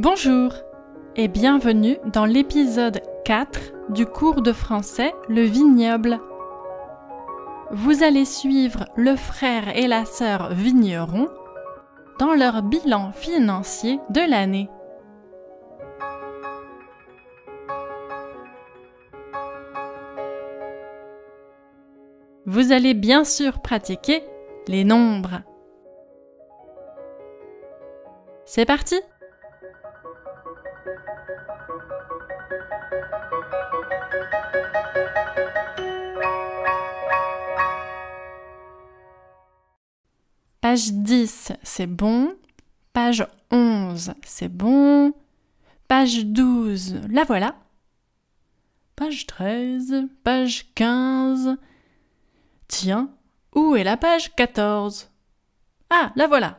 Bonjour et bienvenue dans l'épisode 4 du cours de français Le vignoble. Vous allez suivre le frère et la sœur vigneron dans leur bilan financier de l'année. Vous allez bien sûr pratiquer les nombres. C'est parti Page 10, c'est bon. Page 11, c'est bon. Page 12, la voilà. Page 13, page 15. Tiens, où est la page 14 Ah, la voilà.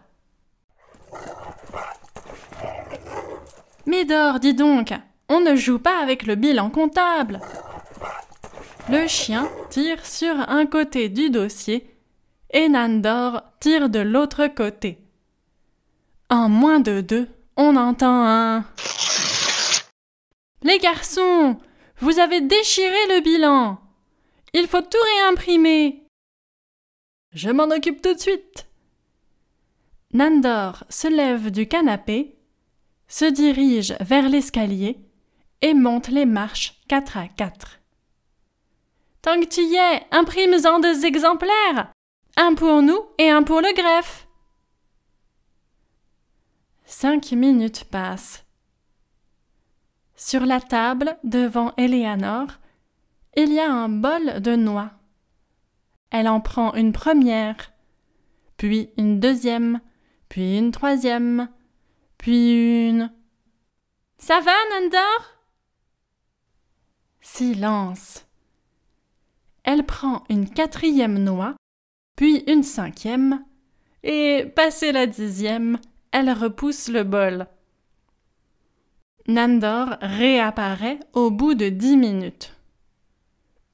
Midor, dis donc, on ne joue pas avec le bilan comptable. Le chien tire sur un côté du dossier et Nandor tire de l'autre côté. En moins de deux, on entend un Les garçons, vous avez déchiré le bilan. Il faut tout réimprimer. Je m'en occupe tout de suite. Nandor se lève du canapé, se dirige vers l'escalier et monte les marches quatre à quatre. Tant que tu y es, imprime-en deux exemplaires. Un pour nous et un pour le greffe. Cinq minutes passent. Sur la table, devant Eleanor, il y a un bol de noix. Elle en prend une première, puis une deuxième, puis une troisième, puis une. Ça va, Nandor? Silence. Elle prend une quatrième noix puis une cinquième, et, passée la dixième, elle repousse le bol. Nandor réapparaît au bout de dix minutes.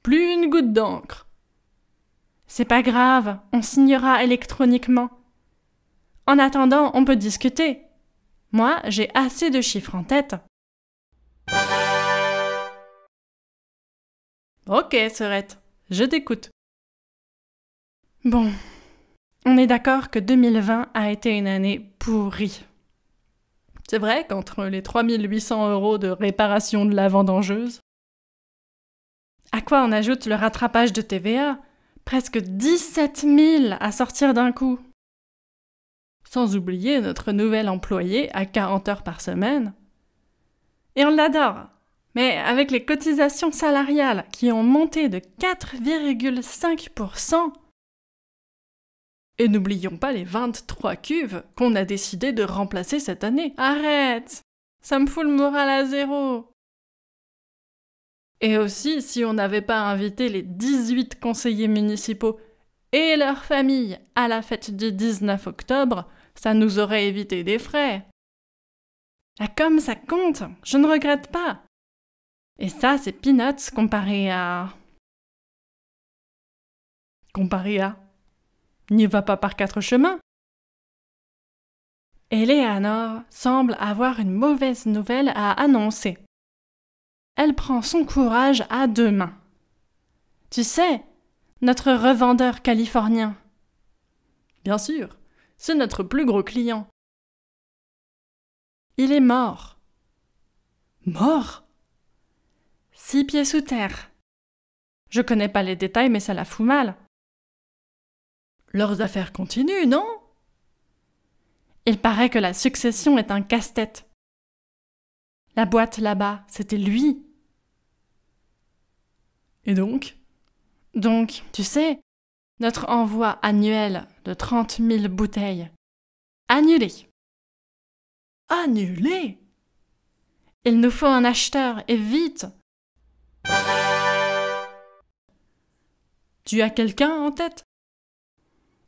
Plus une goutte d'encre. C'est pas grave, on signera électroniquement. En attendant, on peut discuter. Moi, j'ai assez de chiffres en tête. Ok, Serette, je t'écoute. Bon, on est d'accord que 2020 a été une année pourrie. C'est vrai qu'entre les 3800 euros de réparation de la vendangeuse, à quoi on ajoute le rattrapage de TVA, presque 17 000 à sortir d'un coup. Sans oublier notre nouvel employé à 40 heures par semaine. Et on l'adore. Mais avec les cotisations salariales qui ont monté de 4,5%, et n'oublions pas les 23 cuves qu'on a décidé de remplacer cette année. Arrête Ça me fout le moral à zéro Et aussi, si on n'avait pas invité les 18 conseillers municipaux et leurs familles à la fête du 19 octobre, ça nous aurait évité des frais. Ah comme ça compte, je ne regrette pas. Et ça, c'est peanuts comparé à... Comparé à N'y va pas par quatre chemins. Eleanor semble avoir une mauvaise nouvelle à annoncer. Elle prend son courage à deux mains. Tu sais, notre revendeur californien. Bien sûr, c'est notre plus gros client. Il est mort. Mort Six pieds sous terre. Je connais pas les détails, mais ça la fout mal leurs affaires continuent, non Il paraît que la succession est un casse-tête. La boîte là-bas, c'était lui. Et donc Donc, tu sais, notre envoi annuel de 30 000 bouteilles. Annulé. Annulé Il nous faut un acheteur, et vite Tu as quelqu'un en tête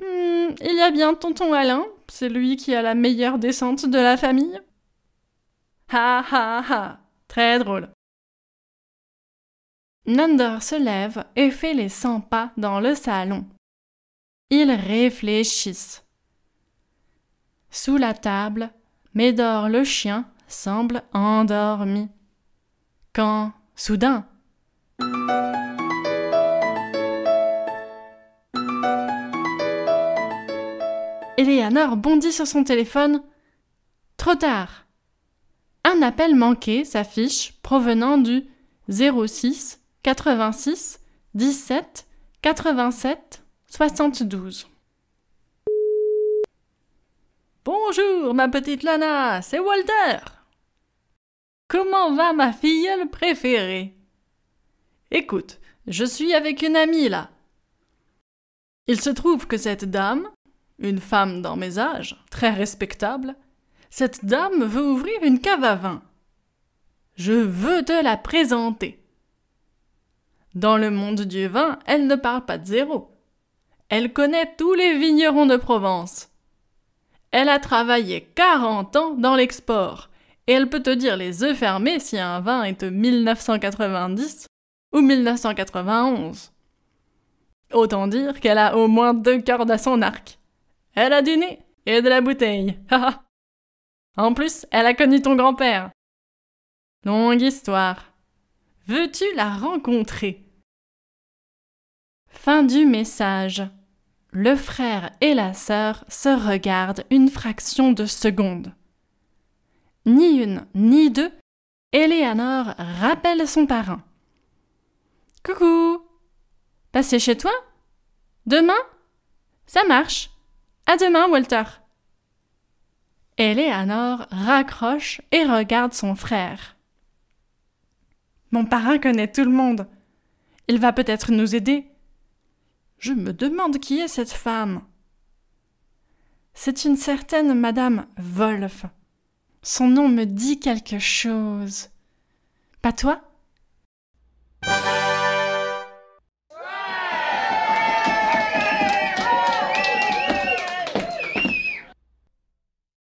Hmm, il y a bien tonton Alain, c'est lui qui a la meilleure descente de la famille. Ha ha ha, très drôle. Nandor se lève et fait les 100 pas dans le salon. Ils réfléchissent. Sous la table, Médor le chien semble endormi. Quand, soudain, Eleanor bondit sur son téléphone. Trop tard. Un appel manqué s'affiche provenant du 06 86 17 87 72. Bonjour, ma petite Lana, c'est Walter. Comment va ma filleule préférée Écoute, je suis avec une amie là. Il se trouve que cette dame, une femme dans mes âges, très respectable, cette dame veut ouvrir une cave à vin. Je veux te la présenter. Dans le monde du vin, elle ne parle pas de zéro. Elle connaît tous les vignerons de Provence. Elle a travaillé 40 ans dans l'export, et elle peut te dire les œufs fermés si un vin est de 1990 ou 1991. Autant dire qu'elle a au moins deux cordes à son arc. Elle a du nez et de la bouteille. en plus, elle a connu ton grand-père. Longue histoire. Veux-tu la rencontrer Fin du message. Le frère et la sœur se regardent une fraction de seconde. Ni une ni deux, Eleanor rappelle son parrain. Coucou Passer chez toi Demain Ça marche à demain, Walter. Eleanor raccroche et regarde son frère. Mon parrain connaît tout le monde. Il va peut-être nous aider. Je me demande qui est cette femme. C'est une certaine Madame Wolf. Son nom me dit quelque chose. Pas toi